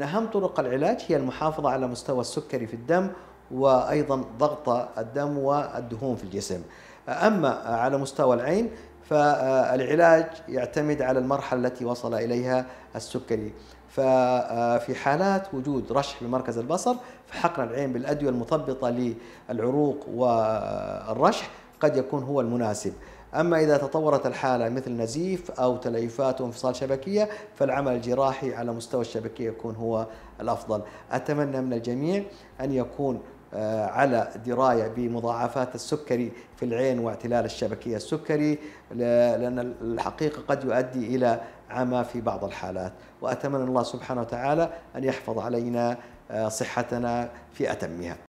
أهم طرق العلاج هي المحافظة على مستوى السكري في الدم وأيضا ضغط الدم والدهون في الجسم أما على مستوى العين فالعلاج يعتمد على المرحلة التي وصل إليها السكري ففي حالات وجود رشح مركز البصر فحقن العين بالأدوية المثبطة للعروق والرشح قد يكون هو المناسب أما إذا تطورت الحالة مثل نزيف أو تليفات وانفصال شبكية فالعمل الجراحي على مستوى الشبكية يكون هو الأفضل أتمنى من الجميع أن يكون آه، على دراية بمضاعفات السكري في العين واعتلال الشبكية السكري لأن الحقيقة قد يؤدي إلى عمى في بعض الحالات وأتمنى الله سبحانه وتعالى أن يحفظ علينا آه، صحتنا في أتمها